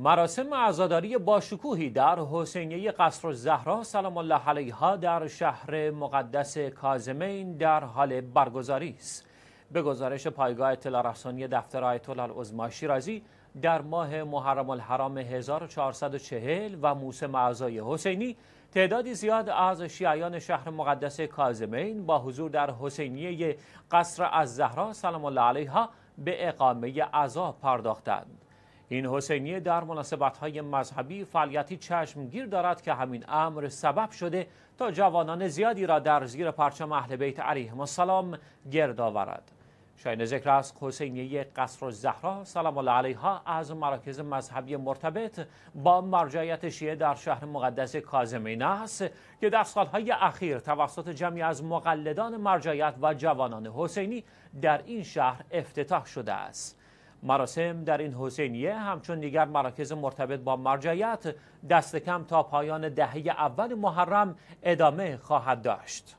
مراسم عزاداری باشکوهی در حسینیه قصر زهرا سلام الله علیها در شهر مقدس کازمین در حال برگزاری است به گزارش پایگاه اطلاع رسانی دفتر آیت الله شیرازی در ماه محرم الحرام 1440 و موسم اعضای حسینی تعدادی زیاد از شیعیان شهر مقدس کازمین با حضور در حسینیه قصر از زهرا سلام الله علیها به اقامه عزا پرداختند این حسینیه در مناسبت‌های مذهبی فعالیتی چشمگیر دارد که همین امر سبب شده تا جوانان زیادی را در زیر پرچم اهل بیت علیه السلام گرد آورد. شاین ذکر از حسینیه قصر و زهرا سلام الله علیها از مراکز مذهبی مرتبط با مرجعیت شیعه در شهر مقدس کازمینه است که در سالهای اخیر توسط جمعی از مقلدان مرجعیت و جوانان حسینی در این شهر افتتاح شده است. مراسم در این حسینیه همچون دیگر مراکز مرتبط با مرجعیت دست کم تا پایان دهه اول محرم ادامه خواهد داشت